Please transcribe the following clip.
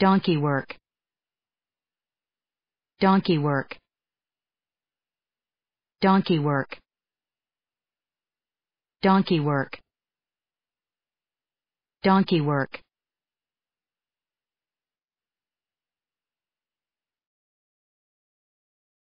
Donkey work. Donkey work. Donkey work. Donkey work. Donkey work.